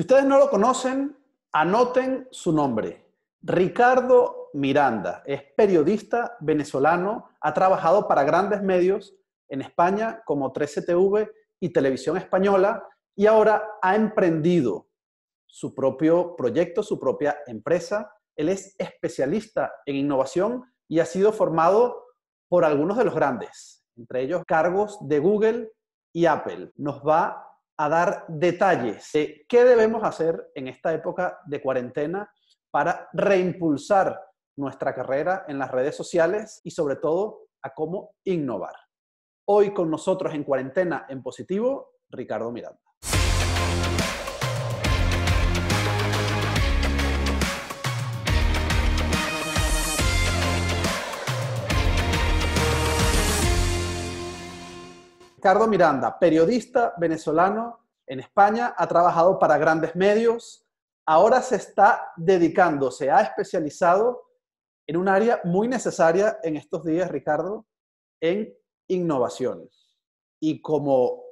ustedes no lo conocen, anoten su nombre. Ricardo Miranda es periodista venezolano, ha trabajado para grandes medios en España como 13TV y Televisión Española y ahora ha emprendido su propio proyecto, su propia empresa. Él es especialista en innovación y ha sido formado por algunos de los grandes, entre ellos cargos de Google y Apple. Nos va a dar detalles de qué debemos hacer en esta época de cuarentena para reimpulsar nuestra carrera en las redes sociales y sobre todo a cómo innovar. Hoy con nosotros en cuarentena en positivo, Ricardo Miranda. Ricardo Miranda, periodista venezolano en España, ha trabajado para grandes medios, ahora se está dedicando, se ha especializado en un área muy necesaria en estos días, Ricardo, en innovaciones. Y como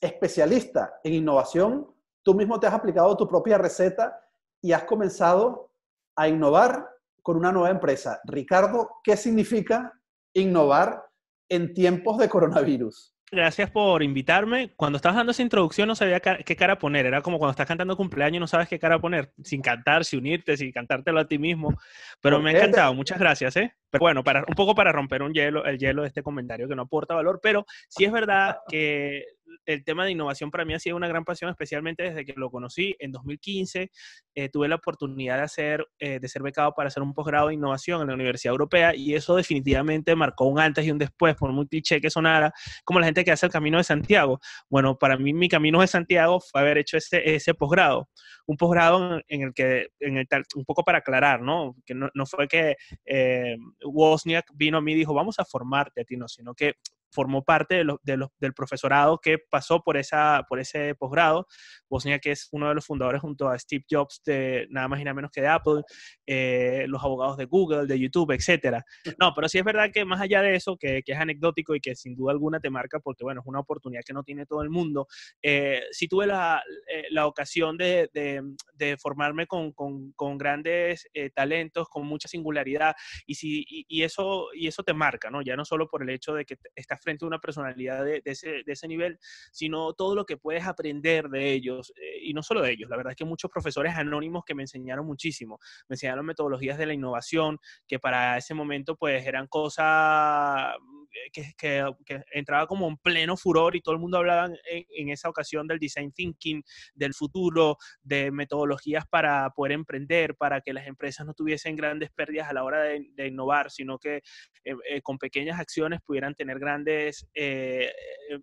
especialista en innovación, tú mismo te has aplicado tu propia receta y has comenzado a innovar con una nueva empresa. Ricardo, ¿qué significa innovar en tiempos de coronavirus? gracias por invitarme. Cuando estabas dando esa introducción no sabía qué cara poner. Era como cuando estás cantando cumpleaños y no sabes qué cara poner. Sin cantar, sin unirte, sin cantártelo a ti mismo. Pero me ha encantado. Muchas gracias, ¿eh? Pero bueno, para, un poco para romper un hielo, el hielo de este comentario que no aporta valor. Pero sí es verdad que el tema de innovación para mí ha sido una gran pasión, especialmente desde que lo conocí en 2015. Eh, tuve la oportunidad de, hacer, eh, de ser becado para hacer un posgrado de innovación en la Universidad Europea y eso definitivamente marcó un antes y un después, por muy cliché que sonara, como la gente que hace el Camino de Santiago. Bueno, para mí mi Camino de Santiago fue haber hecho ese, ese posgrado, un posgrado en, el que, en el, un poco para aclarar, ¿no? Que no, fue que eh, Wozniak vino a mí y dijo, vamos a formarte a ti, sino que formó parte de del profesorado que pasó por, esa, por ese posgrado. Bosnia, que es uno de los fundadores junto a Steve Jobs de nada más y nada menos que de Apple, eh, los abogados de Google, de YouTube, etc. No, pero sí es verdad que más allá de eso, que, que, es anecdótico y que sin duda alguna te marca, porque bueno, es una oportunidad que no tiene todo el mundo, eh, sí tuve la, eh, la ocasión de, de, formarme con, con, grandes eh, talentos, con mucha singularidad, y, si, y, eso, y eso te marca, ¿no? Ya no solo por el hecho de que estás frente a una personalidad de, ese, nivel, sino todo lo que puedes aprender de ellos, eh, y no solo de ellos, la verdad es que muchos profesores anónimos que me enseñaron muchísimo, me enseñaron metodologías de la innovación, que para ese momento pues eran cosas eh, que, entraba como en pleno furor y todo el mundo hablaba en, esa ocasión del design thinking, del futuro, de metodologías para poder emprender, para que las empresas no tuviesen grandes pérdidas a la hora de, innovar, sino que eh, eh, con pequeñas acciones pudieran tener grandes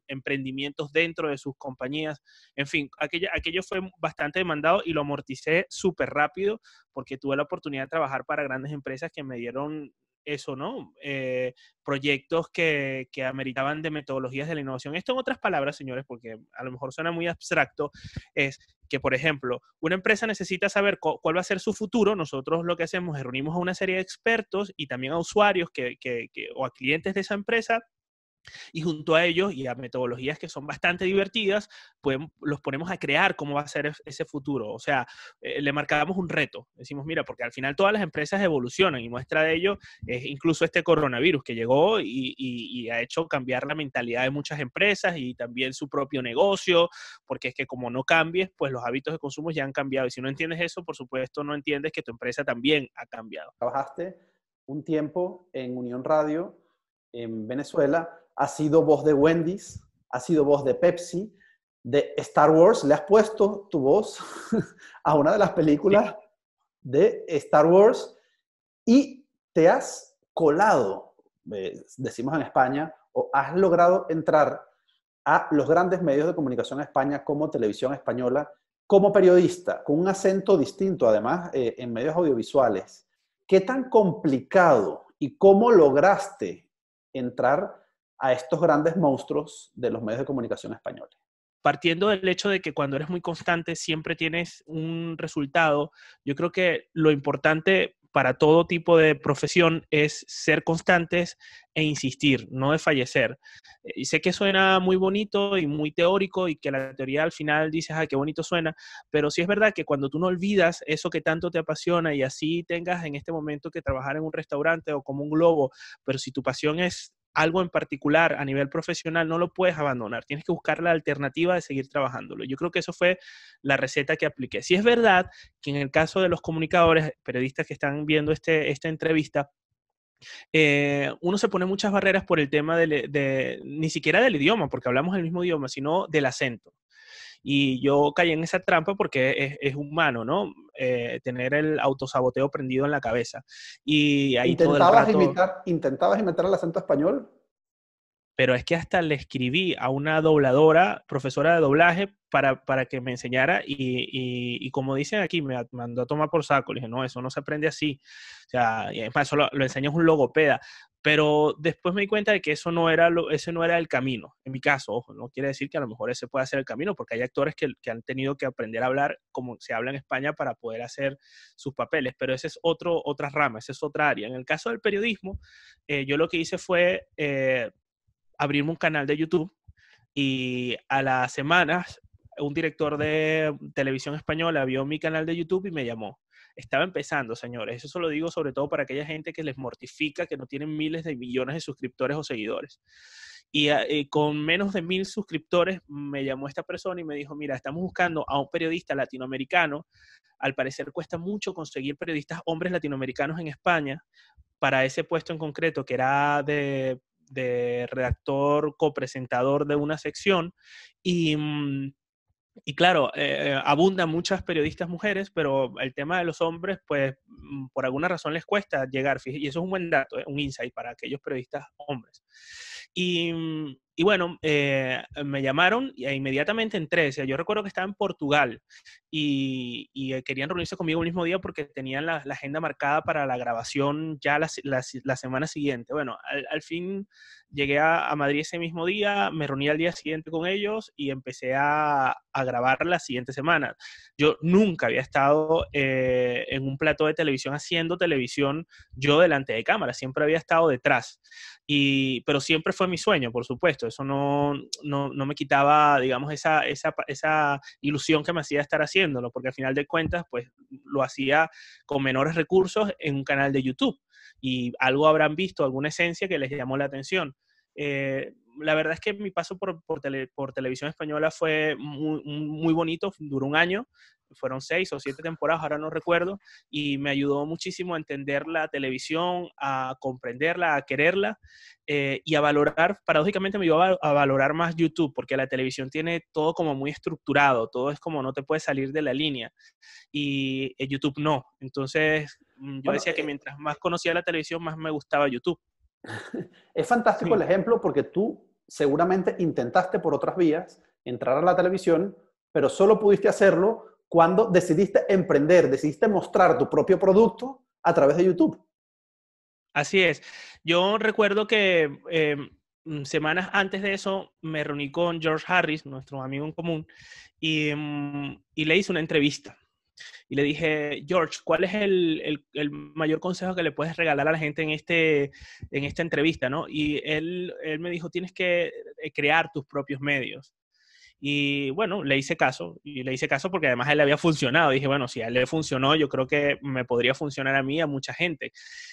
emprendimientos dentro de sus compañías. En fin, aquello, aquello fue bastante demandado y lo amorticé súper rápido porque tuve la oportunidad de trabajar para grandes empresas que me dieron eso, ¿no? Eh, proyectos que, que, ameritaban de metodologías de la innovación. Esto en otras palabras, señores, porque a lo mejor suena muy abstracto, es que, por ejemplo, una empresa necesita saber cuál va a ser su futuro. Nosotros lo que hacemos es reunimos a una serie de expertos y también a usuarios que, que, o a clientes de esa empresa y junto a ellos y a metodologías que son bastante divertidas, pues los ponemos a crear cómo va a ser ese futuro. O sea, eh, le marcamos un reto. Decimos, mira, porque al final todas las empresas evolucionan y muestra de ello es incluso este coronavirus que llegó y, y ha hecho cambiar la mentalidad de muchas empresas y también su propio negocio, porque es que como no cambies, pues los hábitos de consumo ya han cambiado. Y si no entiendes eso, por supuesto, no entiendes que tu empresa también ha cambiado. Trabajaste un tiempo en Unión Radio en Venezuela ha sido voz de Wendy's, ha sido voz de Pepsi, de Star Wars, le has puesto tu voz a una de las películas de Star Wars y te has colado, eh, decimos en España, o has logrado entrar a los grandes medios de comunicación en España como televisión española, como periodista, con un acento distinto además eh, en medios audiovisuales. ¿Qué tan complicado y cómo lograste entrar a estos grandes monstruos de los medios de comunicación españoles. Partiendo del hecho de que cuando eres muy constante siempre tienes un resultado, yo creo que lo importante para todo tipo de profesión es ser constantes e insistir, no desfallecer. Eh, y sé que suena muy bonito y muy teórico y que la teoría al final dices, ah, qué bonito suena, pero sí es verdad que cuando tú no olvidas eso que tanto te apasiona y así tengas en este momento que trabajar en un restaurante o como un globo, pero si tu pasión es algo en particular a nivel profesional, no lo puedes abandonar. Tienes que buscar la alternativa de seguir trabajándolo. Yo creo que eso fue la receta que apliqué. Si es verdad que en el caso de los comunicadores, periodistas que están viendo este, esta entrevista, eh, uno se pone muchas barreras por el tema de, de, ni siquiera del idioma, porque hablamos el mismo idioma, sino del acento. Y yo caí en esa trampa porque es, humano, ¿no? Eh, tener el autosaboteo prendido en la cabeza. Y ahí ¿Intentabas, inventar el ¿Intentabas el acento español? pero es que hasta le escribí a una dobladora, profesora de doblaje, para, para que me enseñara y, como dicen aquí, me mandó a tomar por saco. Le dije, no, eso no se aprende así. O sea, eso lo, enseño es un logopeda. Pero después me di cuenta de que eso no era lo, ese no era el camino. En mi caso, ojo, no quiere decir que a lo mejor ese pueda ser el camino, porque hay actores que, han tenido que aprender a hablar como se habla en España para poder hacer sus papeles, pero esa es otro, otra rama, esa es otra área. En el caso del periodismo, eh, yo lo que hice fue eh, abrirme un canal de YouTube y a las semanas un director de televisión española vio mi canal de YouTube y me llamó estaba empezando, señores. Eso lo digo sobre todo para aquella gente que les mortifica, que no tienen miles de millones de suscriptores o seguidores. Y ah, eh, con menos de mil suscriptores me llamó esta persona y me dijo, mira, estamos buscando a un periodista latinoamericano. Al parecer cuesta mucho conseguir periodistas hombres latinoamericanos en España para ese puesto en concreto, que era de, redactor copresentador de una sección. Y... Mm, y claro, eh, eh, abundan muchas periodistas mujeres, pero el tema de los hombres, pues mm, por alguna razón les cuesta llegar, y eso es un buen dato, eh, un insight para aquellos periodistas hombres. Y, mm, bueno, me llamaron e inmediatamente en 13, yo recuerdo que estaba en Portugal y, eh, querían reunirse conmigo el mismo día porque tenían la, agenda marcada para la grabación ya la, semana siguiente. Bueno, al, fin llegué a, Madrid ese mismo día, me reuní al día siguiente con ellos y empecé a, grabar la siguiente semana. Yo nunca había estado eh, en un plato de televisión haciendo televisión yo delante de cámara, siempre había estado detrás. Y, pero siempre fue mi sueño, por supuesto, eso no, no, no me quitaba, digamos, esa, esa, esa ilusión que me hacía estar haciendo porque al final de cuentas, pues lo hacía con menores recursos en un canal de YouTube y algo habrán visto, alguna esencia que les llamó la atención. Eh, la verdad es que mi paso por, por, televisión española fue muy, muy, bonito, duró un año, fueron seis o siete temporadas, ahora no recuerdo, y me ayudó muchísimo a entender la televisión, a comprenderla, a quererla eh, y a valorar, paradójicamente me iba a, valorar más YouTube, porque la televisión tiene todo como muy estructurado, todo es como no te puedes salir de la línea, y eh, YouTube no. Entonces, mm, yo decía que eh, mientras más conocía la televisión, más me gustaba YouTube. Es fantástico el ejemplo porque tú seguramente intentaste por otras vías entrar a la televisión, pero solo pudiste hacerlo cuando decidiste emprender, decidiste mostrar tu propio producto a través de YouTube. Así es. Yo recuerdo que em, semanas antes de eso me reuní con George Harris, nuestro amigo en común, y, mm, le hice una entrevista. Y le dije, George, ¿cuál es el, el, mayor consejo que le puedes regalar a la gente en, este, en esta entrevista? ¿no? Y él, él me dijo, tienes que eh, crear tus propios medios. Y bueno, le hice caso, y le hice caso porque además él le había funcionado. Dije, bueno, si a él le funcionó, yo creo que me podría funcionar a mí y a mucha gente.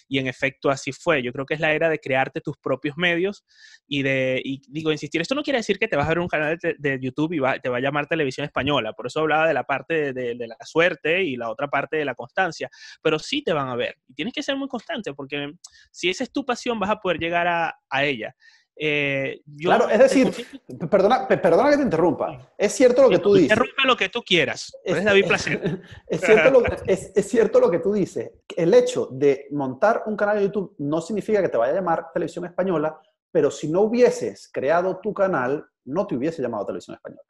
Y en efecto así fue. Yo creo que es la era de crearte tus propios medios y de, y digo, insistir, esto no quiere decir que te vas a ver un canal de, YouTube y va, te va a llamar televisión española. Por eso hablaba de la parte de, de la suerte y la otra parte de la constancia. Pero sí te van a ver. Y tienes que ser muy constante porque si esa es tu pasión, vas a poder llegar a, a ella. Eh, claro, es decir, perdona, que te interrumpa. Es cierto lo que tú dices. Interrumpe lo que tú quieras. Es, Placer. cierto, lo, es cierto lo que tú dices. El hecho de montar un canal de YouTube no significa que te vaya a llamar televisión española, pero si no hubieses creado tu canal, no te hubiese llamado televisión española.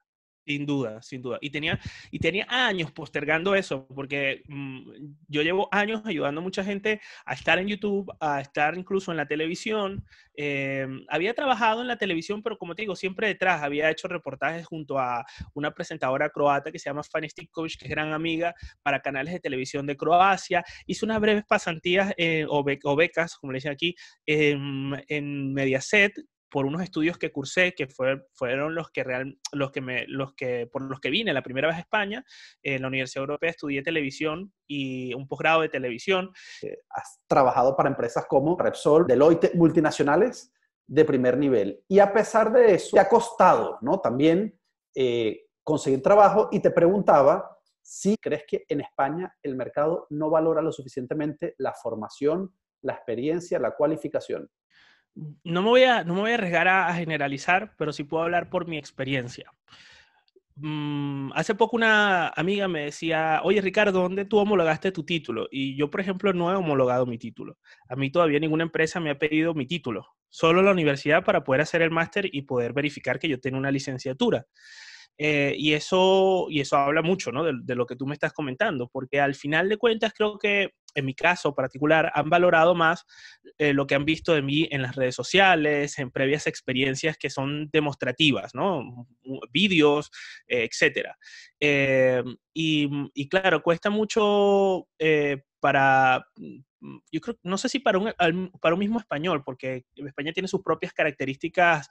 Sin duda, sin duda. Y tenía, y tenía años postergando eso, porque mm, yo llevo años ayudando a mucha gente a estar en YouTube, a estar incluso en la televisión. Eh, había trabajado en la televisión, pero como te digo, siempre detrás. Había hecho reportajes junto a una presentadora croata que se llama Fanny Stikovic, que es gran amiga para canales de televisión de Croacia. Hice unas breves pasantías eh, o, becas, como le dicen aquí, em, en Mediaset por unos estudios que cursé, que fueron los que, real, los que, me, los que por los que vine la primera vez a España, en la Universidad Europea estudié televisión y un posgrado de televisión. Eh, has trabajado para empresas como Repsol, Deloitte, multinacionales de primer nivel. Y a pesar de eso, te ha costado, ¿no? También eh, conseguir trabajo y te preguntaba si crees que en España el mercado no valora lo suficientemente la formación, la experiencia, la cualificación no me voy a, no voy a arriesgar a, generalizar, pero sí puedo hablar por mi experiencia. Mm, hace poco una amiga me decía, oye Ricardo, ¿dónde tú homologaste tu título? Y yo, por ejemplo, no he homologado mi título. A mí todavía ninguna empresa me ha pedido mi título, solo la universidad para poder hacer el máster y poder verificar que yo tengo una licenciatura. Eh, y, eso, y eso habla mucho ¿no? de, lo que tú me estás comentando, porque al final de cuentas creo que en mi caso particular han valorado más eh, lo que han visto de mí en las redes sociales, en previas experiencias que son demostrativas, ¿no? vídeos, eh, etc. y, claro, cuesta mucho para, Mm, yo creo, no sé si para un, para un mismo español, porque España tiene sus propias características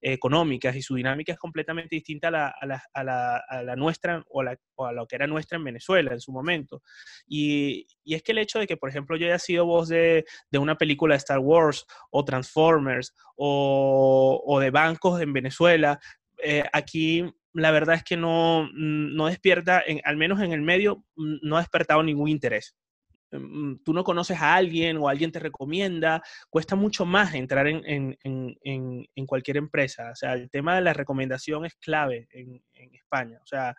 eh, económicas y su dinámica es completamente distinta a la, a la, a la, nuestra o, a, lo que era nuestra en Venezuela en su momento. Y, es que el hecho de que, por ejemplo, yo haya sido voz de, una película de Star Wars o Transformers o, de bancos en Venezuela, eh, aquí la verdad es que no, no despierta, al menos en el medio, mm, no ha despertado ningún interés. Mm, tú no conoces a alguien o alguien te recomienda, cuesta mucho más entrar en, cualquier empresa. O sea, el tema de la recomendación es clave en, España. O sea,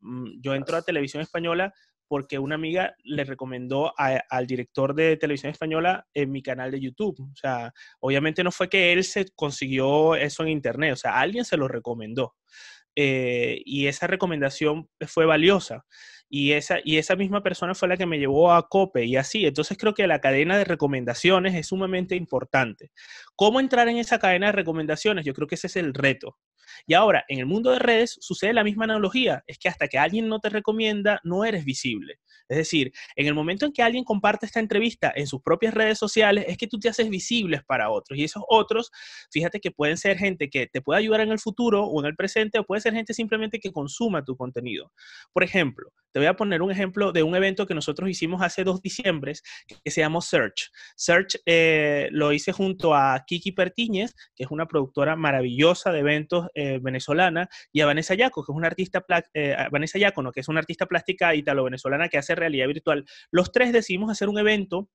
mm, yo entro a Televisión Española porque una amiga le recomendó al director de Televisión Española en eh, mi canal de YouTube. O sea, obviamente no fue que él se consiguió eso en Internet, o sea, alguien se lo recomendó. Eh, y esa recomendación fue valiosa y esa, y esa misma persona fue la que me llevó a COPE y así. Entonces creo que la cadena de recomendaciones es sumamente importante. ¿Cómo entrar en esa cadena de recomendaciones? Yo creo que ese es el reto. Y ahora, en el mundo de redes sucede la misma analogía, es que hasta que alguien no te recomienda, no eres visible. Es decir, en el momento en que alguien comparte esta entrevista en sus propias redes sociales, es que tú te haces visibles para otros. Y esos otros, fíjate que pueden ser gente que te puede ayudar en el futuro o en el presente, o puede ser gente simplemente que consuma tu contenido. Por ejemplo, te voy a poner un ejemplo de un evento que nosotros hicimos hace dos diciembre, que se llamó Search. Search eh, lo hice junto a Kiki Pertíñez, que es una productora maravillosa de eventos eh, venezolana, y a Vanessa Yaco, que es una artista, eh, Vanessa Yacono, que es una artista plástica italo-venezolana que hace realidad virtual. Los tres decidimos hacer un evento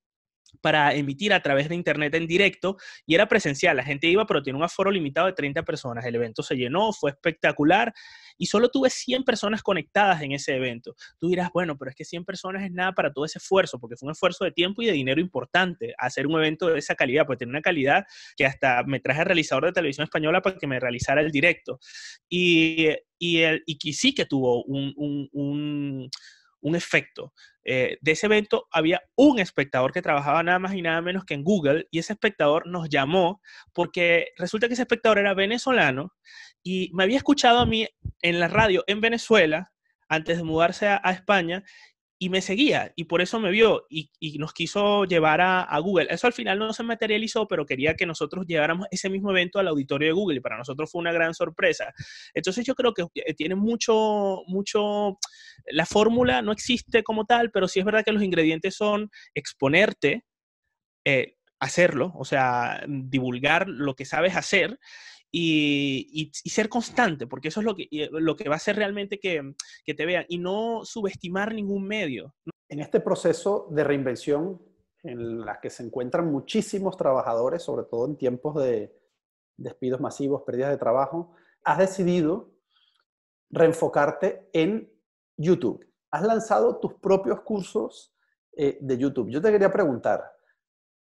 para emitir a través de internet en directo y era presencial. La gente iba, pero tiene un aforo limitado de 30 personas. El evento se llenó, fue espectacular y solo tuve 100 personas conectadas en ese evento. Tú dirás, bueno, pero es que 100 personas es nada para todo ese esfuerzo, porque fue un esfuerzo de tiempo y de dinero importante hacer un evento de esa calidad, pues tiene una calidad que hasta me traje al realizador de televisión española para que me realizara el directo. Y, y, el, y sí que tuvo un, un, un un efecto. Eh, de ese evento había un espectador que trabajaba nada más y nada menos que en Google y ese espectador nos llamó porque resulta que ese espectador era venezolano y me había escuchado a mí en la radio en Venezuela antes de mudarse a España y me seguía y por eso me vio y, nos quiso llevar a, Google. Eso al final no se materializó, pero quería que nosotros lleváramos ese mismo evento al auditorio de Google y para nosotros fue una gran sorpresa. Entonces yo creo que eh, tiene mucho, mucho, la fórmula no existe como tal, pero sí es verdad que los ingredientes son exponerte, eh, hacerlo, o sea, divulgar lo que sabes hacer y, ser constante, porque eso es lo que, lo que va a hacer realmente que, te vean y no subestimar ningún medio. En este proceso de reinvención en la que se encuentran muchísimos trabajadores, sobre todo en tiempos de despidos masivos, pérdidas de trabajo, has decidido reenfocarte en YouTube. Has lanzado tus propios cursos eh, de YouTube. Yo te quería preguntar,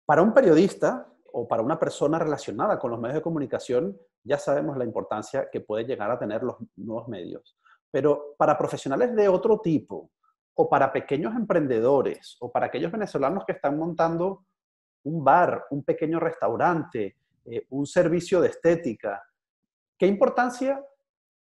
para un periodista o para una persona relacionada con los medios de comunicación, ya sabemos la importancia que puede llegar a tener los nuevos medios. Pero para profesionales de otro tipo, o para pequeños emprendedores, o para aquellos venezolanos que están montando un bar, un pequeño restaurante, eh, un servicio de estética, ¿qué importancia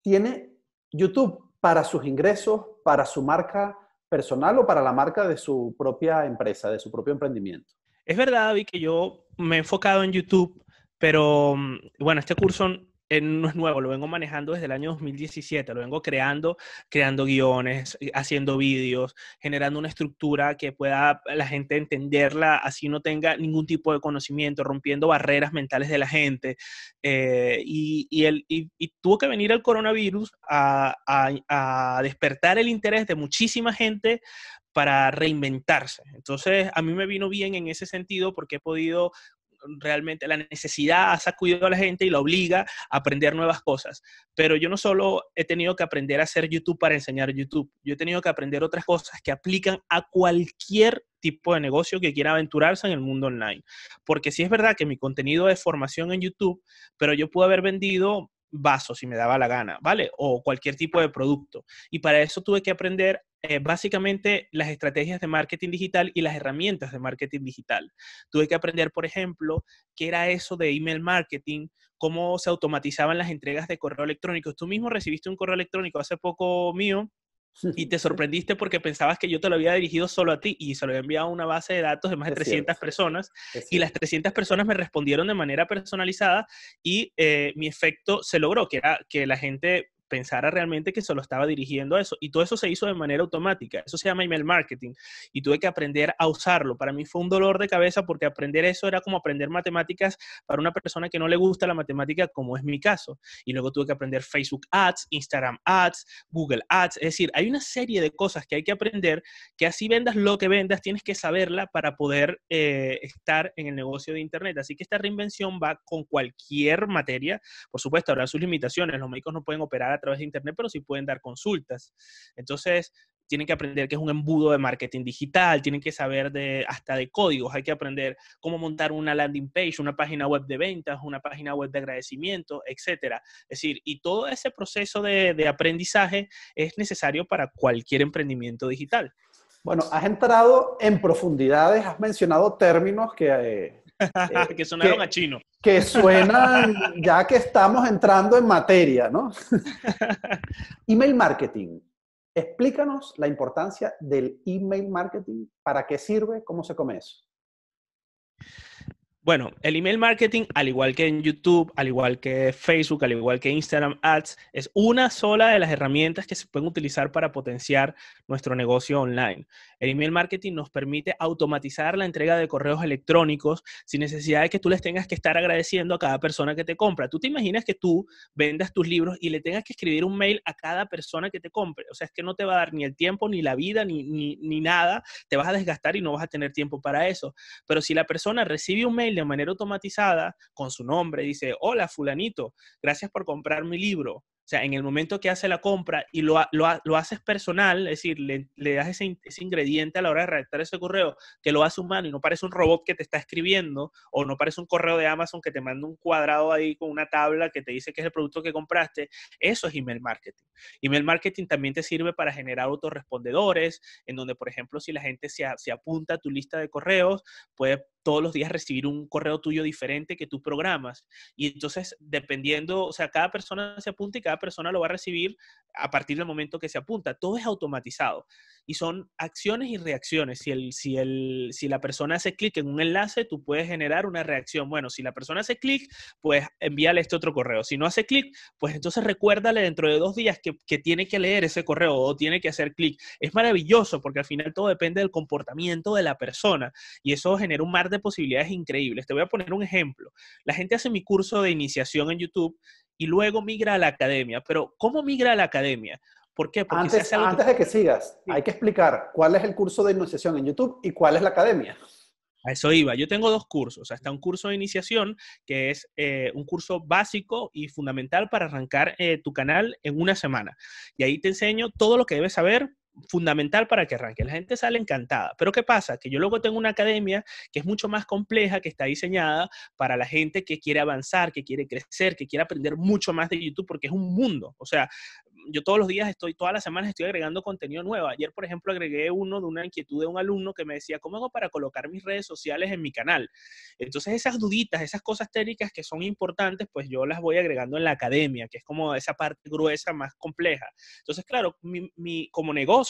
tiene YouTube para sus ingresos, para su marca personal o para la marca de su propia empresa, de su propio emprendimiento? Es verdad, David, que yo me he enfocado en YouTube, pero mm, bueno, este curso eh, no es nuevo, lo vengo manejando desde el año 2017, lo vengo creando, creando guiones, eh, haciendo vídeos, generando una estructura que pueda la gente entenderla, así no tenga ningún tipo de conocimiento, rompiendo barreras mentales de la gente. Eh, y, tuvo que venir el coronavirus a despertar el interés de muchísima gente para reinventarse. Entonces, a mí me vino bien en ese sentido porque he podido mm, realmente la necesidad ha sacudido a la gente y la obliga a aprender nuevas cosas. Pero yo no solo he tenido que aprender a hacer YouTube para enseñar YouTube, yo he tenido que aprender otras cosas que aplican a cualquier tipo de negocio que quiera aventurarse en el mundo online. Porque sí es verdad que mi contenido es formación en YouTube, pero yo puedo haber vendido vasos si me daba la gana, ¿vale? O cualquier tipo de producto. Y para eso tuve que aprender eh, básicamente las estrategias de marketing digital y las herramientas de marketing digital. Tuve que aprender, por ejemplo, qué era eso de email marketing, cómo se automatizaban las entregas de correo electrónico. Tú mismo recibiste un correo electrónico hace poco mío y te sorprendiste porque pensabas que yo te lo había dirigido solo a ti y se lo había enviado a una base de datos de más de 300 personas y las 300 personas me respondieron de manera personalizada y eh, mi efecto se logró, que era que la gente pensara realmente que se lo estaba dirigiendo a eso. Y todo eso se hizo de manera automática. Eso se llama email marketing. Y tuve que aprender a usarlo. Para mí fue un dolor de cabeza porque aprender eso era como aprender matemáticas para una persona que no le gusta la matemática, como es mi caso. Y luego tuve que aprender Facebook Ads, Instagram Ads, Google Ads. Es decir, hay una serie de cosas que hay que aprender que así vendas lo que vendas, tienes que saberla para poder eh, estar en el negocio de Internet. Así que esta reinvención va con cualquier materia. Por supuesto, habrá sus limitaciones. Los médicos no pueden operar a través de Internet, pero si pueden dar consultas. Entonces, tienen que aprender que es un embudo de marketing digital, tienen que saber de, hasta de códigos, hay que aprender cómo montar una landing page, una página web de ventas, una página web de agradecimiento, etcétera, Es decir, y todo ese proceso de, aprendizaje es necesario para cualquier emprendimiento digital. Bueno, has entrado en profundidades, has mencionado términos que... Eh, eh, que sonaron a chino que suenan ya que estamos entrando en materia, ¿no? email marketing. Explícanos la importancia del email marketing, para qué sirve, cómo se come eso. Bueno, el email marketing, al igual que en YouTube, al igual que Facebook, al igual que Instagram Ads, es una sola de las herramientas que se pueden utilizar para potenciar nuestro negocio online. El email marketing nos permite automatizar la entrega de correos electrónicos sin necesidad de que tú les tengas que estar agradeciendo a cada persona que te compra. Tú te imaginas que tú vendas tus libros y le tengas que escribir un mail a cada persona que te compre. O sea, es que no te va a dar ni el tiempo, ni la vida, ni, ni, ni nada. Te vas a desgastar y no vas a tener tiempo para eso. Pero si la persona recibe un mail de manera automatizada con su nombre, dice, hola fulanito, gracias por comprar mi libro. O sea, en el momento que hace la compra y lo, lo haces personal, es decir, le, das ese, ingrediente a la hora de redactar ese correo, que lo hace humano y no parece un robot que te está escribiendo o no parece un correo de Amazon que te manda un cuadrado ahí con una tabla que te dice que es el producto que compraste, eso es email marketing. Email marketing también te sirve para generar autorrespondedores, en donde, por ejemplo, si la gente se, se apunta a tu lista de correos, puede todos los días recibir un correo tuyo diferente que tú programas. Y entonces, dependiendo, o sea, cada persona se apunta y cada persona lo va a recibir a partir del momento que se apunta. Todo es automatizado y son acciones y reacciones. Si, el, si, el, si la persona hace clic en un enlace, tú puedes generar una reacción. Bueno, si la persona hace clic, pues envíale este otro correo. Si no hace clic, pues entonces recuérdale dentro de dos días que, que tiene que leer ese correo o tiene que hacer clic. Es maravilloso porque al final todo depende del comportamiento de la persona y eso genera un mar de posibilidades increíbles. Te voy a poner un ejemplo. La gente hace mi curso de iniciación en YouTube y luego migra a la academia. Pero, ¿cómo migra a la academia? ¿Por qué? Porque antes, de que sigas, hay que explicar cuál es el curso de iniciación en YouTube y cuál es la academia. A eso iba. Yo tengo dos cursos. Está un curso de iniciación, que es eh, un curso básico y fundamental para arrancar eh, tu canal en una semana. Y ahí te enseño todo lo que debes saber fundamental para que arranque. La gente sale encantada. Pero ¿qué pasa? Que yo luego tengo una academia que es mucho más compleja, que está diseñada para la gente que quiere avanzar, que quiere crecer, que quiere aprender mucho más de YouTube, porque es un mundo. O sea, yo todos los días estoy, todas las semanas estoy agregando contenido nuevo. Ayer, por ejemplo, agregué uno de una inquietud de un alumno que me decía, ¿cómo hago para colocar mis redes sociales en mi canal? Entonces, esas duditas, esas cosas técnicas que son importantes, pues yo las voy agregando en la academia, que es como esa parte gruesa más compleja. Entonces, claro, mi, mi como negocio,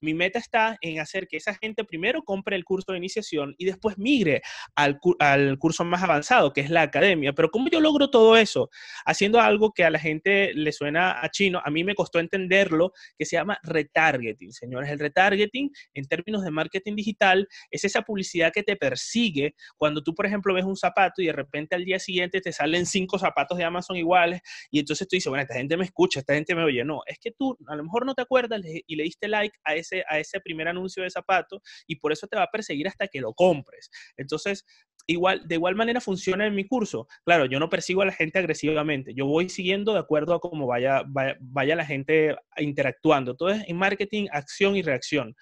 mi meta está en hacer que esa gente primero compre el curso de iniciación y después migre al, al curso más avanzado, que es la academia. Pero ¿cómo yo logro todo eso? Haciendo algo que a la gente le suena a chino, a mí me costó entenderlo, que se llama retargeting, señores. El retargeting, en términos de marketing digital, es esa publicidad que te persigue cuando tú, por ejemplo, ves un zapato y de repente al día siguiente te salen cinco zapatos de Amazon iguales y entonces tú dices, bueno, esta gente me escucha, esta gente me oye. No, es que tú a lo mejor no te acuerdas y le diste like a ese, a ese primer anuncio de zapato y por eso te va a perseguir hasta que lo compres. Entonces, igual, de igual manera funciona en mi curso. Claro, yo no persigo a la gente agresivamente, yo voy siguiendo de acuerdo a cómo vaya, vaya, la gente interactuando. entonces en marketing, acción y reacción.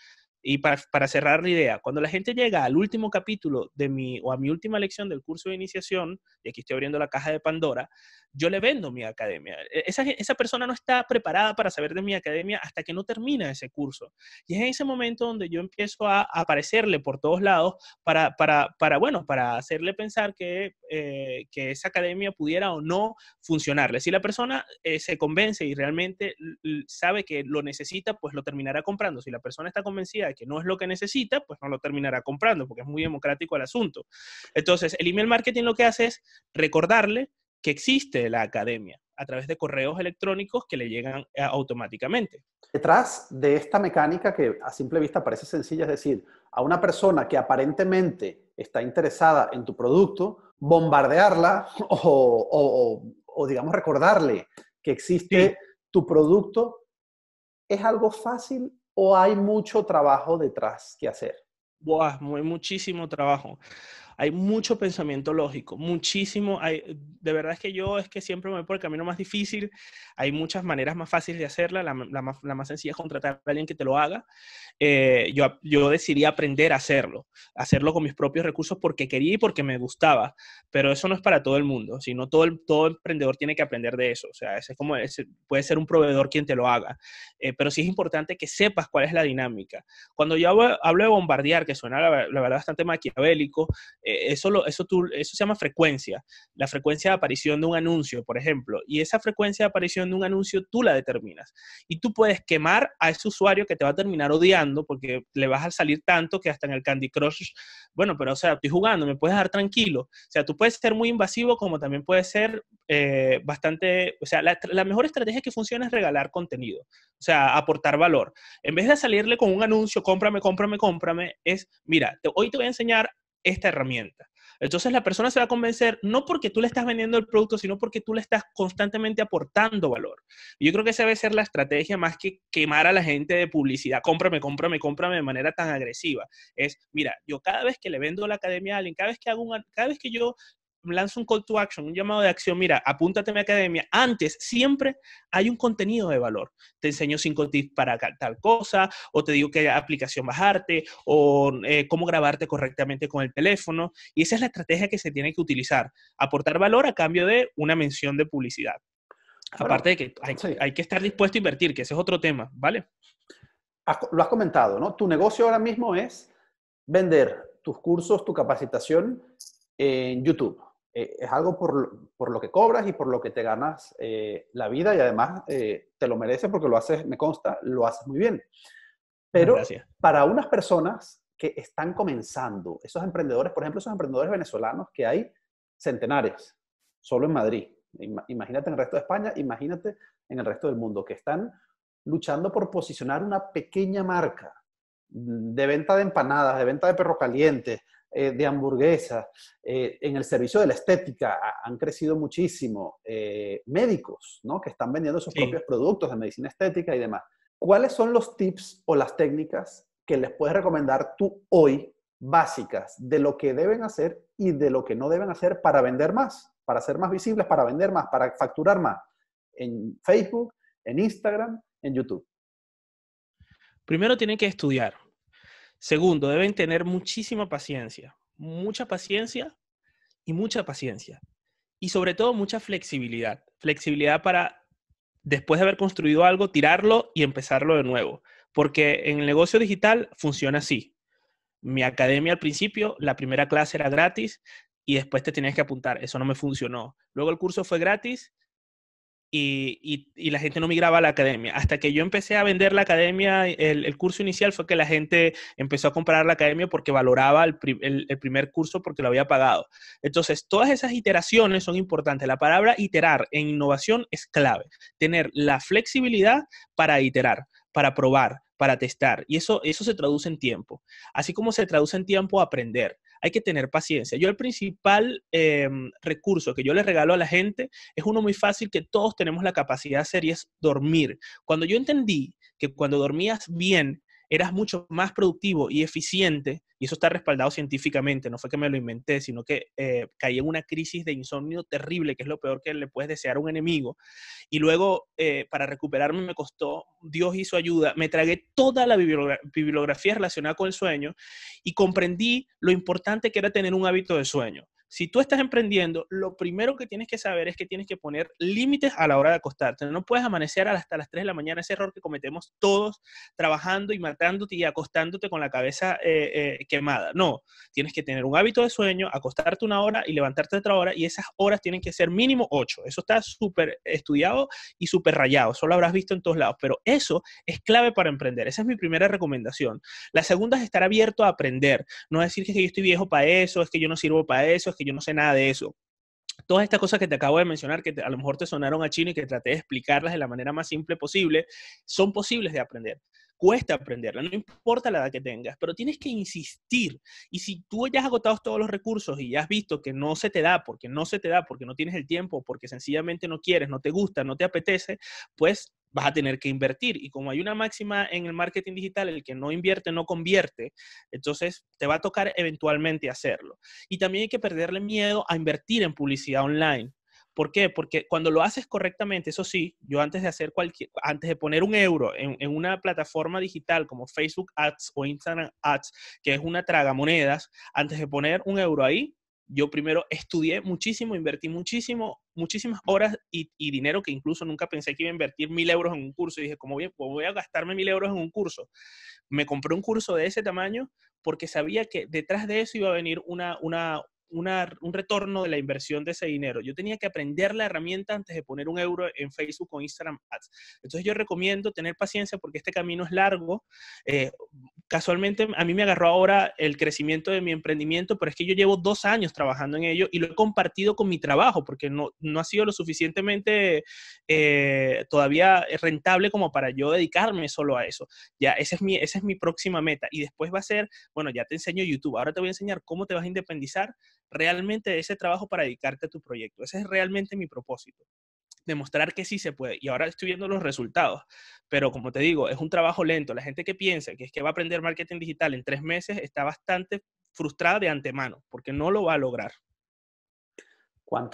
Y para, cerrar la idea, cuando la gente llega al último capítulo de mi o a mi última lección del curso de iniciación, y aquí estoy abriendo la caja de Pandora, yo le vendo mi academia. E, esa, esa persona no está preparada para saber de mi academia hasta que no termina ese curso. Y es en ese momento donde yo empiezo a aparecerle por todos lados para, para, para bueno, para hacerle pensar que, eh, que esa academia pudiera o no funcionarle. Si la persona eh, se convence y realmente sabe que lo necesita, pues lo terminará comprando. Si la persona está convencida que no es lo que necesita, pues no lo terminará comprando, porque es muy democrático el asunto. Entonces, el email marketing lo que hace es recordarle que existe la academia a través de correos electrónicos que le llegan eh, automáticamente. Detrás de esta mecánica que a simple vista parece sencilla, es decir, a una persona que aparentemente está interesada en tu producto, bombardearla o, digamos recordarle que existe tu producto, es algo fácil o hay mucho trabajo detrás que hacer? Buah, muy, muchísimo trabajo hay mucho pensamiento lógico, muchísimo. Hay, de verdad es que yo es que siempre me voy por el camino más difícil. Hay muchas maneras más fáciles de hacerla. La, más, sencilla es contratar a alguien que te lo haga. Eh, yo, yo decidí aprender a hacerlo, hacerlo con mis propios recursos porque quería y porque me gustaba. Pero eso no es para todo el mundo, sino todo, todo emprendedor tiene que aprender de eso. O sea, como, puede ser un proveedor quien te lo haga. Eh, pero sí es importante que sepas cuál es la dinámica. Cuando yo hablo, de bombardear, que suena la verdad bastante maquiavélico, eh, eso, eso, tú, eso se llama frecuencia, la frecuencia de aparición de un anuncio, por ejemplo. Y esa frecuencia de aparición de un anuncio tú la determinas. Y tú puedes quemar a ese usuario que te va a terminar odiando porque le vas a salir tanto que hasta en el Candy Crush, bueno, pero o sea, estoy jugando, me puedes dar tranquilo. O sea, tú puedes ser muy invasivo como también puedes ser eh, bastante, o sea, la, mejor estrategia que funciona es regalar contenido, o sea, aportar valor. En vez de salirle con un anuncio, cómprame, cómprame, cómprame, es, mira, hoy te voy a enseñar esta herramienta. Entonces la persona se va a convencer no porque tú le estás vendiendo el producto, sino porque tú le estás constantemente aportando valor. Yo creo que esa debe ser la estrategia más que quemar a la gente de publicidad. Cómprame, cómprame, cómprame de manera tan agresiva. Es, mira, yo cada vez que le vendo la academia a alguien, cada vez que hago un, cada vez que yo lanza un call to action, un llamado de acción, mira, apúntate a mi academia. Antes, siempre hay un contenido de valor. Te enseño cinco tips para tal cosa, o te digo qué aplicación bajarte, o eh, cómo grabarte correctamente con el teléfono. Y esa es la estrategia que se tiene que utilizar, aportar valor a cambio de una mención de publicidad. Aparte de que hay, hay que estar dispuesto a invertir, que ese es otro tema, ¿vale? lo has comentado, ¿no? Tu negocio ahora mismo es vender tus cursos, tu capacitación en YouTube. Eh, es algo por, lo que cobras y por lo que te ganas eh, la vida y además eh, te lo mereces porque lo haces, me consta, lo haces muy bien. Pero para unas personas que están comenzando, esos emprendedores, por ejemplo, esos emprendedores venezolanos que hay centenares, solo en Madrid, imagínate en el resto de España, imagínate en el resto del mundo, que están luchando por posicionar una pequeña marca de venta de empanadas, de venta de perro caliente, eh, de hamburguesas, eh, en el servicio de la estética han crecido muchísimo, eh, médicos, ¿no? Que están vendiendo sus propios productos de medicina estética y demás. ¿Cuáles son los tips o las técnicas que les puedes recomendar tú hoy básicas de lo que deben hacer y de lo que no deben hacer para vender más, para ser más visibles, para vender más, para facturar más en Facebook, en Instagram, en YouTube? Primero tienen que estudiar. Segundo, deben tener muchísima paciencia, mucha paciencia y mucha paciencia. Y sobre todo mucha flexibilidad. Flexibilidad para, después de haber construido algo, tirarlo y empezarlo de nuevo. Porque en el negocio digital funciona así. Mi academia al principio, la primera clase era gratis y después te tenías que apuntar. Eso no me funcionó. Luego el curso fue gratis y, la gente no migraba a la academia. Hasta que yo empecé a vender la academia, el, curso inicial fue que la gente empezó a comprar la academia porque valoraba el, primer curso porque lo había pagado. Entonces, todas esas iteraciones son importantes. La palabra iterar en innovación es clave. Tener la flexibilidad para iterar, para probar para testar y eso, eso se traduce en tiempo, así como se traduce en tiempo aprender hay que tener paciencia. Yo el principal em, recurso que yo le regalo a la gente es uno muy fácil que todos tenemos la capacidad de hacer y es dormir. Cuando yo entendí que cuando dormías bien, eras mucho más productivo y eficiente, y eso está respaldado científicamente, no fue que me lo inventé, sino que eh, caí en una crisis de insomnio terrible, que es lo peor que le puedes desear a un enemigo, y luego eh, para recuperarme me costó Dios hizo ayuda, me tragué toda la bibliografía relacionada con el sueño y comprendí lo importante que era tener un hábito de sueño. Si tú estás emprendiendo, lo primero que tienes que saber es que tienes que poner límites a la hora de acostarte. No puedes amanecer hasta las 3 de la mañana, ese error que cometemos todos trabajando y matándote y acostándote con la cabeza eh, eh, quemada. No, tienes que tener un hábito de sueño, acostarte una hora y levantarte otra hora y esas horas tienen que ser mínimo 8. Eso está súper estudiado y súper rayado, Solo lo habrás visto en todos lados, pero eso es clave para emprender. Esa es mi primera recomendación. La segunda es estar abierto a aprender, no decir que yo estoy viejo para eso, es que yo no sirvo para eso, que yo no sé nada de eso. Todas estas cosas que te acabo de mencionar, que a lo mejor te sonaron a chino y que traté de explicarlas de la manera más simple posible, son posibles de aprender cuesta aprenderla, no importa la edad que tengas, pero tienes que insistir. Y si tú ya has agotado todos los recursos y ya has visto que no se te da, porque no se te da, porque no tienes el tiempo, porque sencillamente no quieres, no te gusta, no te apetece, pues vas a tener que invertir. Y como hay una máxima en el marketing digital, el que no invierte no convierte, entonces te va a tocar eventualmente hacerlo. Y también hay que perderle miedo a invertir en publicidad online. ¿Por qué? Porque cuando lo haces correctamente, eso sí, yo antes de hacer cualquier, antes de poner un euro en, en, una plataforma digital como Facebook Ads o Instagram Ads, que es una tragamonedas, antes de poner un euro ahí, yo primero estudié muchísimo, invertí muchísimo, muchísimas horas y, dinero que incluso nunca pensé que iba a invertir mil euros en un curso. Y dije, ¿cómo voy, a gastarme mil euros en un curso? Me compré un curso de ese tamaño porque sabía que detrás de eso iba a venir un retorno de la inversión de ese dinero. Yo tenía que aprender la herramienta antes de poner un euro en Facebook o Instagram Ads. Entonces yo recomiendo tener paciencia porque este camino es largo. Eh, casualmente a mí me agarró ahora el crecimiento de mi emprendimiento, pero es que yo llevo dos años trabajando en ello y lo he compartido con mi trabajo porque no, no ha sido lo suficientemente eh, todavía rentable como para yo dedicarme solo a eso. Ya, esa es, mi, esa es mi próxima meta. Y después va a ser, bueno, ya te enseño YouTube, ahora te voy a enseñar cómo te vas a independizar realmente de ese trabajo para dedicarte a tu proyecto. Ese es realmente mi propósito demostrar que sí se puede. Y ahora estoy viendo los resultados. Pero como te digo, es un trabajo lento. La gente que piensa que es que va a aprender marketing digital en tres meses está bastante frustrada de antemano, porque no lo va a lograr.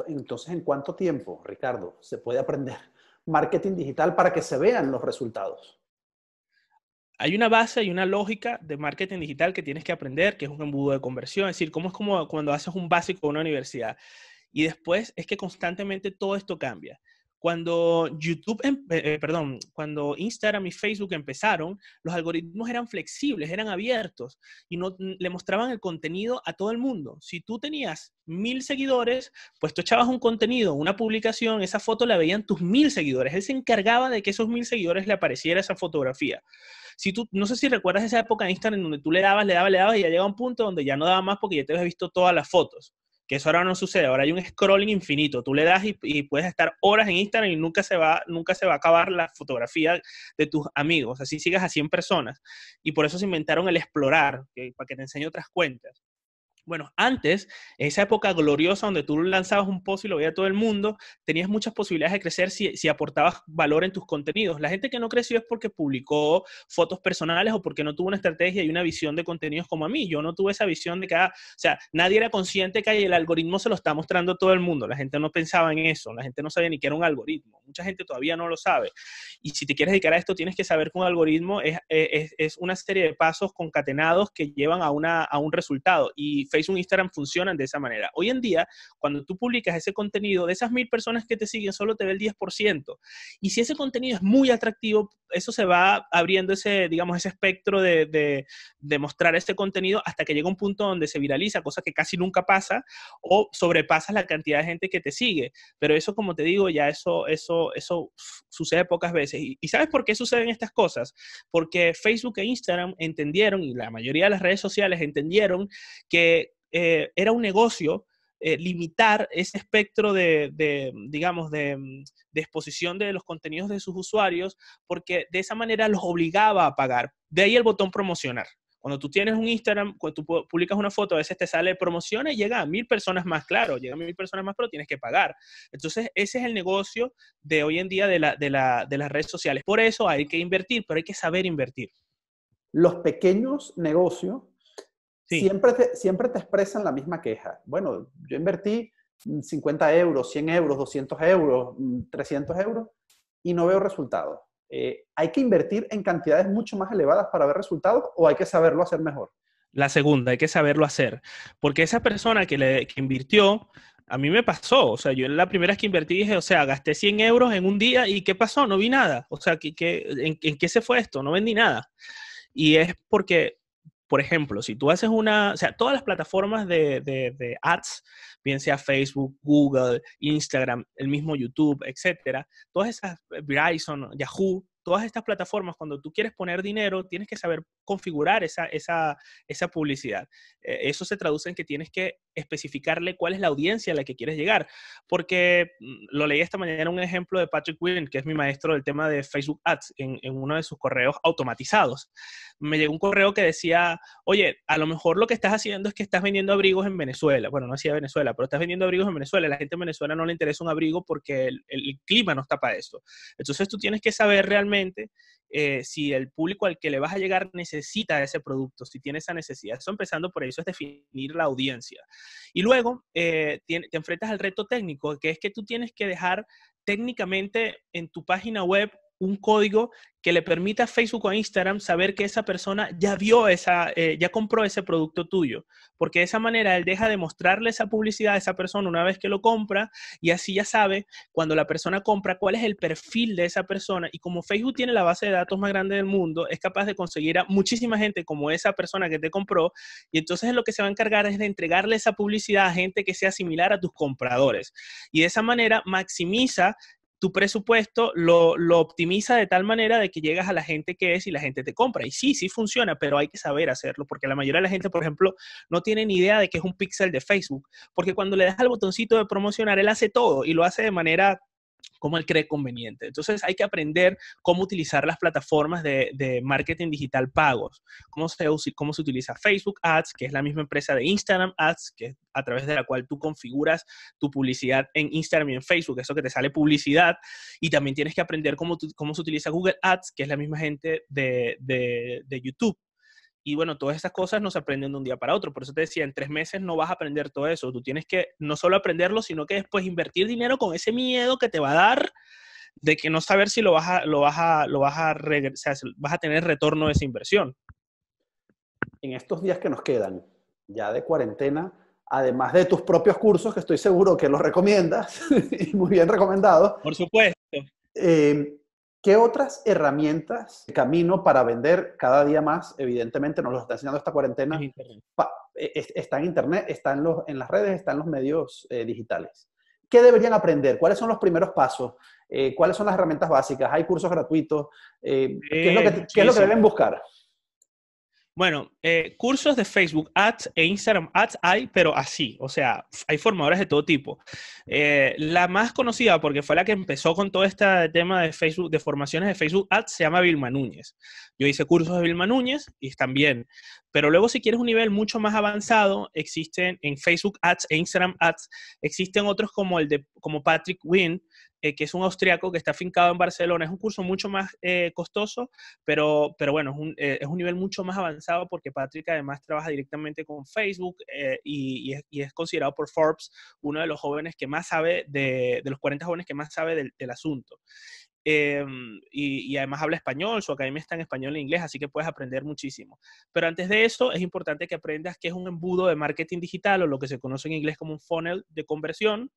entonces, ¿en cuánto tiempo, Ricardo, se puede aprender marketing digital para que se vean los resultados? hay una base y una lógica de marketing digital que tienes que aprender, que es un embudo de conversión, es decir, cómo es como cuando haces un básico en una universidad. Y después es que constantemente todo esto cambia. Cuando YouTube, em-, eh, eh, perdón, cuando Instagram y Facebook empezaron, los algoritmos eran flexibles, eran abiertos y no le mostraban el contenido a todo el mundo. Si tú tenías mil seguidores, pues tú echabas un contenido, una publicación, esa foto la veían tus mil seguidores. Él se encargaba de que esos mil seguidores le apareciera esa fotografía. Si tú, no sé si recuerdas esa época de Instagram en donde tú le dabas, le dabas, le dabas y ya llegaba un punto donde ya no daba más porque ya te habías visto todas las fotos que eso ahora no sucede, ahora hay un scrolling infinito, tú le das y, puedes estar horas en Instagram y nunca se, va, nunca se va a acabar la fotografía de tus amigos, así sigas a 100 personas. Y por eso se inventaron el explorar, para que te enseñe otras cuentas. Bueno, antes, en esa época gloriosa donde tú lanzabas un post y lo veía todo el mundo, tenías muchas posibilidades de crecer si, aportabas valor en tus contenidos. La gente que no creció es porque publicó fotos personales o porque no tuvo una estrategia y una visión de contenidos como a mí. Yo no tuve esa visión de cada, ah, o sea, nadie era consciente que el algoritmo se lo está mostrando a todo el mundo. La gente no pensaba en eso, la gente no sabía ni que era un algoritmo. Mucha gente todavía no lo sabe. Y si te quieres dedicar a esto, tienes que saber que un algoritmo es, una serie de pasos concatenados que llevan a, a un resultado. Y Facebook, e Instagram funcionan de esa manera. Hoy en día, cuando tú publicas ese contenido, de esas mil personas que te siguen, solo te ve el 10%. Y si ese contenido es muy atractivo, eso se va abriendo ese, digamos, ese espectro de, de, mostrar ese contenido hasta que llega un punto donde se viraliza, cosa que casi nunca pasa, o sobrepasas la cantidad de gente que te sigue. Pero eso, como te digo, ya eso, eso, eso sucede pocas veces. y sabes por qué suceden estas cosas? Porque Facebook e Instagram entendieron, y la mayoría de las redes sociales entendieron, que eh, era un negocio eh, limitar ese espectro de, digamos, mm, de, exposición de los contenidos de sus usuarios, porque de esa manera los obligaba a pagar. De ahí el botón promocionar. Cuando tú tienes un Instagram, cuando tú publicas una foto, a veces te sale promociona y llega a mil personas más, claro, llega a mil personas más, pero tienes que pagar. Entonces, ese es el negocio de hoy en día de las redes sociales. Por eso hay que invertir, pero hay que saber invertir. Los pequeños negocios Siempre, te, siempre te expresan la misma queja. Bueno, yo invertí 50 mm, euros, 100 euros, 200 euros, 300 mm, euros y no veo resultados. Eh, ¿Hay que invertir en cantidades mucho más elevadas para ver resultados o hay que saberlo hacer mejor? La segunda, hay que saberlo hacer. Porque esa persona que, le, que invirtió, a mí me pasó. O sea, yo en la primera vez que invertí dije, o sea, gasté 100 euros en un día y ¿qué pasó? No vi nada. O sea, que en, qué se fue esto? No vendí nada. Y es porque por ejemplo, si tú haces una, o sea, todas las plataformas de, de, de ads, bien sea Facebook, Google, Instagram, el mismo YouTube, etcétera, todas esas, eh, Verizon, Yahoo, todas estas plataformas, cuando tú quieres poner dinero, tienes que saber configurar esa, esa, esa publicidad. E, eso se traduce en que tienes que especificarle cuál es la audiencia a la que quieres llegar. Porque mm, lo leí esta mañana un ejemplo de Patrick Wynn, que es mi maestro del tema de Facebook Ads, en, en uno de sus correos automatizados. Me llegó un correo que decía, oye, a lo mejor lo que estás haciendo es que estás vendiendo abrigos en Venezuela. Bueno, no hacía Venezuela, pero estás vendiendo abrigos en Venezuela. La gente en Venezuela no le interesa un abrigo porque el, el clima no está para eso. Entonces tú tienes que saber realmente eh, si el público al que le vas a llegar necesita ese producto, si tiene esa necesidad. Eso empezando por eso es definir la audiencia. Y luego eh, te enfrentas al reto técnico, que es que tú tienes que dejar técnicamente en tu página web un código que le permita a Facebook o Instagram saber que esa persona ya vio esa, eh, ya compró ese producto tuyo, porque de esa manera él deja de mostrarle esa publicidad a esa persona una vez que lo compra y así ya sabe cuando la persona compra cuál es el perfil de esa persona y como Facebook tiene la base de datos más grande del mundo, es capaz de conseguir a muchísima gente como esa persona que te compró y entonces lo que se va a encargar es de entregarle esa publicidad a gente que sea similar a tus compradores y de esa manera maximiza tu presupuesto lo, lo optimiza de tal manera de que llegas a la gente que es y la gente te compra. Y sí, sí funciona, pero hay que saber hacerlo, porque la mayoría de la gente, por ejemplo, no tiene ni idea de que es un pixel de Facebook, porque cuando le das al botoncito de promocionar, él hace todo y lo hace de manera como él cree conveniente. Entonces hay que aprender cómo utilizar las plataformas de, marketing digital pagos, cómo se, cómo se, utiliza Facebook Ads, que es la misma empresa de Instagram Ads, que a través de la cual tú configuras tu publicidad en Instagram y en Facebook, eso que te sale publicidad, y también tienes que aprender cómo, se utiliza Google Ads, que es la misma gente de YouTube y bueno, todas esas cosas no se aprenden de un día para otro. Por eso te decía, en tres meses no vas a aprender todo eso. Tú tienes que no solo aprenderlo, sino que después invertir dinero con ese miedo que te va a dar de que no saber si lo vas a, lo vas lo vas a, vas a tener retorno de esa inversión. En estos días que nos quedan, ya de cuarentena, además de tus propios cursos, que estoy seguro que los recomiendas, y muy bien recomendados. Por supuesto. Eh, ¿Qué otras herramientas, de camino para vender cada día más? Evidentemente nos lo está enseñando esta cuarentena. E, está en Internet, está en, los, en las redes, están en los medios eh, digitales. ¿Qué deberían aprender? ¿Cuáles son los primeros pasos? Eh, ¿Cuáles son las herramientas básicas? ¿Hay cursos gratuitos? lo eh, que, ¿Qué es lo que deben buscar? Bueno, eh, cursos de Facebook Ads e Instagram Ads hay, pero así, o sea, hay formadores de todo tipo. Eh, la más conocida, porque fue la que empezó con todo este tema de Facebook, de formaciones de Facebook Ads, se llama Vilma Núñez. Yo hice cursos de Vilma Núñez y están bien. Pero luego, si quieres un nivel mucho más avanzado, existen en Facebook Ads e Instagram Ads, existen otros como el de como Patrick Wynn, eh, que es un austriaco que está fincado en Barcelona. Es un curso mucho más eh, costoso, pero, pero bueno, es un, eh, es un, nivel mucho más avanzado porque Patrick además trabaja directamente con Facebook y, y, es, considerado por Forbes uno de los jóvenes que más sabe, de, los 40 jóvenes que más sabe del, asunto. y, y, además habla español, su academia está en español e inglés, así que puedes aprender muchísimo. Pero antes de eso, es importante que aprendas qué es un embudo de marketing digital o lo que se conoce en inglés como un funnel de conversión,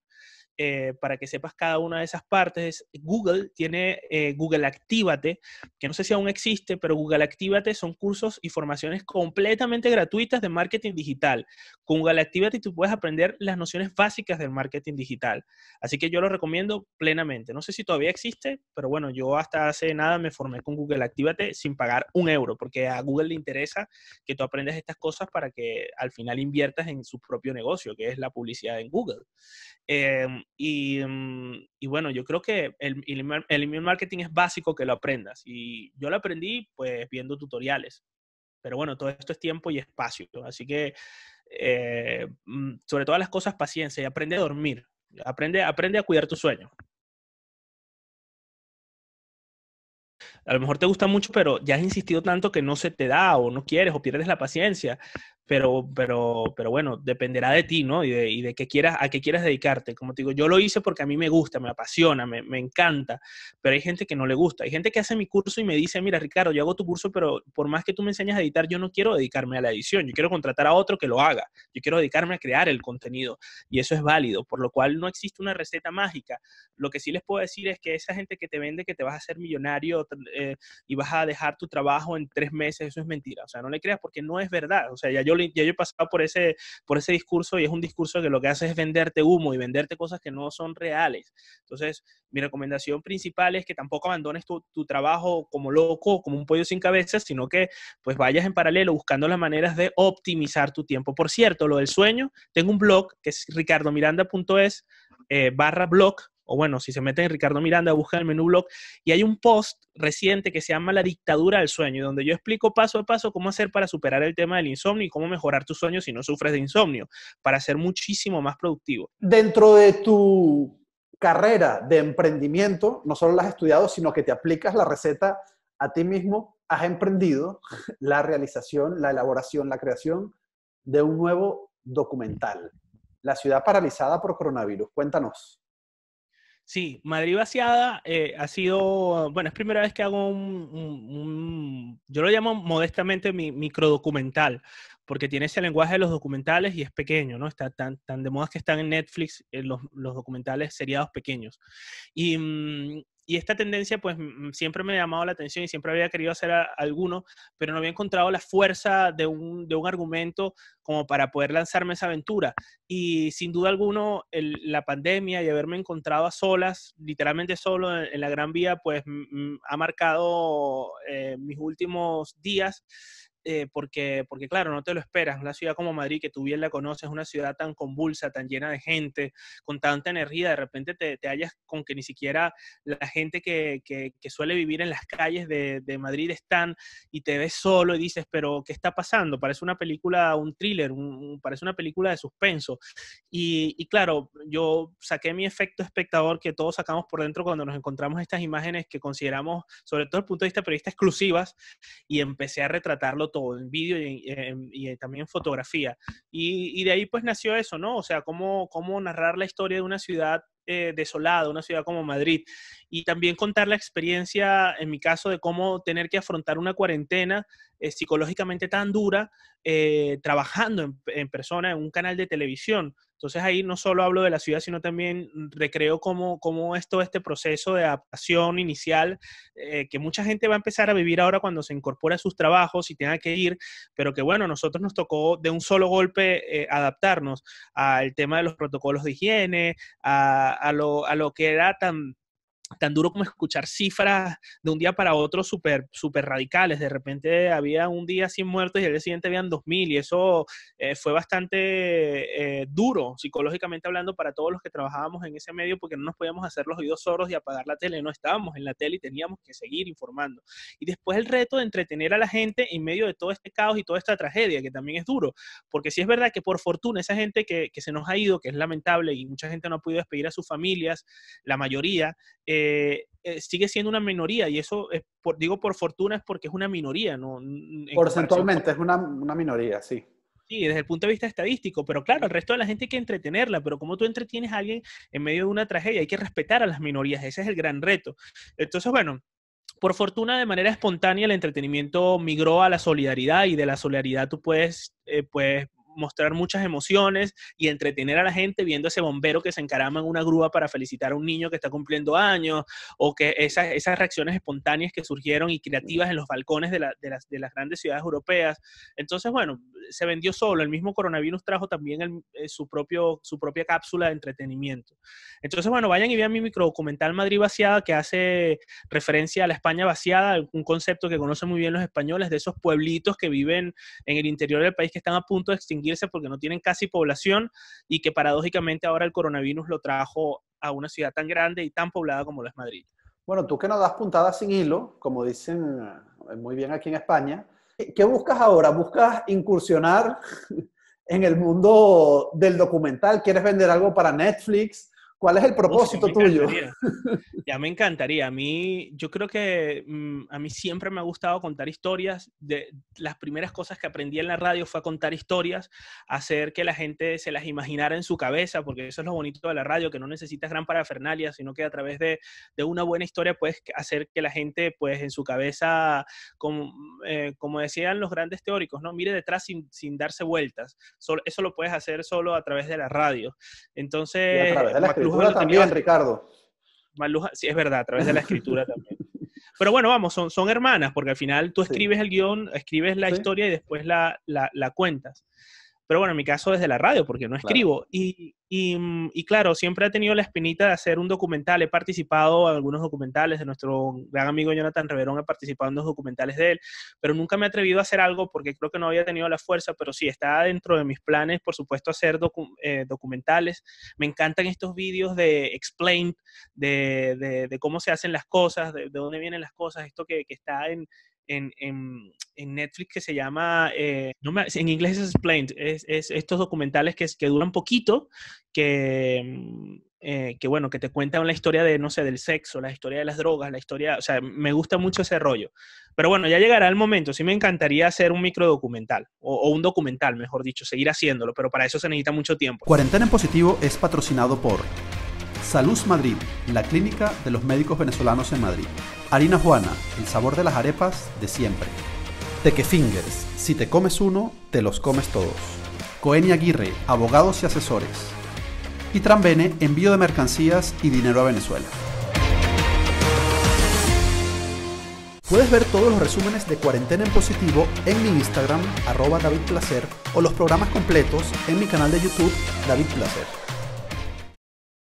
eh, para que sepas cada una de esas partes. Google tiene eh, Google Actívate, que no sé si aún existe, pero Google Actívate son cursos y formaciones completamente gratuitas de marketing digital. Con Google Actívate tú puedes aprender las nociones básicas del marketing digital. Así que yo lo recomiendo plenamente. No sé si todavía existe, pero bueno, yo hasta hace nada me formé con Google Actívate sin pagar un euro, porque a Google le interesa que tú aprendas estas cosas para que al final inviertas en su propio negocio, que es la publicidad en Google. Em, Mm, y, bueno, yo creo que el, el email marketing es básico que lo aprendas. Y yo lo aprendí pues viendo tutoriales. Pero bueno, todo esto es tiempo y espacio. Así que, eh, mm, sobre todas las cosas, paciencia y aprende a dormir. Aprende, aprende a cuidar tu sueño. a lo mejor te gusta mucho, pero ya has insistido tanto que no se te da o no quieres o pierdes la paciencia pero, pero, pero bueno, dependerá de ti, ¿no? Y de, y qué quieras, a qué quieras dedicarte. Como te digo, yo lo hice porque a mí me gusta, me apasiona, me, encanta, pero hay gente que no le gusta. Hay gente que hace mi curso y me dice, mira, Ricardo, yo hago tu curso, pero por más que tú me enseñes a editar, yo no quiero dedicarme a la edición, yo quiero contratar a otro que lo haga, yo quiero dedicarme a crear el contenido y eso es válido, por lo cual no existe una receta mágica. Lo que sí les puedo decir es que esa gente que te vende que te vas a hacer millonario eh, y vas a dejar tu trabajo en tres meses, eso es mentira. O sea, no le creas porque no es verdad. O sea, ya yo ya yo he pasado por ese, por ese discurso y es un discurso que lo que hace es venderte humo y venderte cosas que no son reales. Entonces, mi recomendación principal es que tampoco abandones tu, trabajo como loco, como un pollo sin cabeza, sino que pues vayas en paralelo buscando las maneras de optimizar tu tiempo. Por cierto, lo del sueño, tengo un blog que es ricardomiranda.es eh, barra blog o bueno, si se mete en Ricardo Miranda, buscan el menú blog, y hay un post reciente que se llama La dictadura del sueño, donde yo explico paso a paso cómo hacer para superar el tema del insomnio y cómo mejorar tus sueños si no sufres de insomnio, para ser muchísimo más productivo. Dentro de tu carrera de emprendimiento, no solo la has estudiado, sino que te aplicas la receta a ti mismo, has emprendido la realización, la elaboración, la creación de un nuevo documental, La ciudad paralizada por coronavirus. Cuéntanos. Sí, Madrid vaciada eh, ha sido, bueno, es primera vez que hago un, yo lo llamo modestamente mi microdocumental, porque tiene ese lenguaje de los documentales y es pequeño, ¿no? Está tan, tan de moda que están en Netflix eh, los, documentales seriados pequeños. Y mm, y esta tendencia pues mm, siempre me ha llamado la atención y siempre había querido hacer alguno, pero no había encontrado la fuerza de un, argumento como para poder lanzarme esa aventura. Y sin duda alguno, la pandemia y haberme encontrado a solas, literalmente solo en, la Gran Vía, pues ha marcado eh, mis últimos días eh, porque, porque claro, no te lo esperas. Una ciudad como Madrid, que tú bien la conoces, una ciudad tan convulsa, tan llena de gente, con tanta energía, de repente te, hallas con que ni siquiera la gente que, que, suele vivir en las calles de, Madrid están y te ves solo y dices, pero ¿qué está pasando? Parece una película, un thriller, parece una película de suspenso. Y, y claro, yo saqué mi efecto espectador que todos sacamos por dentro cuando nos encontramos estas imágenes que consideramos, sobre todo desde el punto de vista periodista, exclusivas y empecé a retratarlo en vídeo y, también fotografía. Y, de ahí pues nació eso, ¿no? O sea, cómo, cómo narrar la historia de una ciudad eh, desolado, una ciudad como Madrid. Y también contar la experiencia, en mi caso, de cómo tener que afrontar una cuarentena eh, psicológicamente tan dura, eh, trabajando en, persona en un canal de televisión. Entonces ahí no solo hablo de la ciudad, sino también recreo cómo, cómo es todo este proceso de adaptación inicial que mucha gente va a empezar a vivir ahora cuando se incorpora a sus trabajos y tenga que ir, pero que bueno, nosotros nos tocó de un solo golpe adaptarnos al tema de los protocolos de higiene, a, a, lo, a lo que era tan tan duro como escuchar cifras de un día para otro súper super radicales. De repente había un día 100 muertos y al día siguiente habían 2.000 y eso eh, fue bastante eh, duro psicológicamente hablando para todos los que trabajábamos en ese medio porque no nos podíamos hacer los oídos sordos y apagar la tele. No estábamos en la tele y teníamos que seguir informando. Y después el reto de entretener a la gente en medio de todo este caos y toda esta tragedia, que también es duro. Porque sí es verdad que por fortuna esa gente que, que se nos ha ido, que es lamentable y mucha gente no ha podido despedir a sus familias, la mayoría, eh, eh, eh, sigue siendo una minoría y eso es por, digo por fortuna es porque es una minoría, ¿no? Porcentualmente es una, minoría, sí. Sí, desde el punto de vista estadístico, pero claro, el resto de la gente hay que entretenerla, pero como tú entretienes a alguien en medio de una tragedia, hay que respetar a las minorías, ese es el gran reto. Entonces, bueno, por fortuna, de manera espontánea, el entretenimiento migró a la solidaridad y de la solidaridad tú puedes, eh, puedes mostrar muchas emociones y entretener a la gente viendo ese bombero que se encarama en una grúa para felicitar a un niño que está cumpliendo años, o que esas, esas reacciones espontáneas que surgieron y creativas en los balcones de, la, de, las, grandes ciudades europeas. Entonces, bueno, se vendió solo. El mismo coronavirus trajo también eh, su, propio, su propia cápsula de entretenimiento. Entonces, bueno, vayan y vean mi micro documental Madrid vaciada que hace referencia a la España vaciada, un concepto que conocen muy bien los españoles, de esos pueblitos que viven en el interior del país que están a punto de extinguir porque no tienen casi población y que paradójicamente ahora el coronavirus lo trajo a una ciudad tan grande y tan poblada como lo es Madrid. Bueno, tú que no das puntadas sin hilo, como dicen eh, muy bien aquí en España, ¿qué buscas ahora? ¿Buscas incursionar en el mundo del documental? ¿Quieres vender algo para Netflix? ¿Cuál es el propósito tuyo? Ya me encantaría. A mí, yo creo que mm, a mí siempre me ha gustado contar historias. De, las primeras cosas que aprendí en la radio fue a contar historias, hacer que la gente se las imaginara en su cabeza, porque eso es lo bonito de la radio, que no necesitas gran parafernalia, sino que a través de, una buena historia puedes hacer que la gente, pues en su cabeza, como, eh, como decían los grandes teóricos, ¿no? mire detrás sin, darse vueltas. eso lo puedes hacer solo a través de la radio. Entonces, también, Ricardo. Maluja, sí, es verdad, a través de la escritura también. Pero bueno, vamos, son, son hermanas, porque al final tú escribes el guión, escribes la historia y después la, la, la cuentas. Pero bueno, en mi caso desde la radio, porque no escribo. Mm, y, claro, siempre he tenido la espinita de hacer un documental. He participado en algunos documentales de nuestro gran amigo Jonathan Reverón, he participado en dos documentales de él, pero nunca me he atrevido a hacer algo porque creo que no había tenido la fuerza, pero sí, está dentro de mis planes, por supuesto, hacer eh, documentales. Me encantan estos vídeos de Explain, de, de, cómo se hacen las cosas, de, dónde vienen las cosas, esto que, que está en en, en, Netflix que se llama, eh, en inglés es Explained, es, estos documentales que, que duran poquito, que, mm, eh, que bueno, que te cuentan la historia de, no sé, del sexo, la historia de las drogas, la historia, o sea, me gusta mucho ese rollo. Pero bueno, ya llegará el momento, sí me encantaría hacer un microdocumental, o, o un documental, mejor dicho, seguir haciéndolo, pero para eso se necesita mucho tiempo. Cuarentena en Positivo es patrocinado por... Salud Madrid, la clínica de los médicos venezolanos en Madrid. Harina Juana, el sabor de las arepas de siempre. Tequefingers, si te comes uno, te los comes todos. Coenia Aguirre, abogados y asesores. Y Trambene, envío de mercancías y dinero a Venezuela. Puedes ver todos los resúmenes de Cuarentena en Positivo en mi Instagram, arroba David o los programas completos en mi canal de YouTube, davidplacer.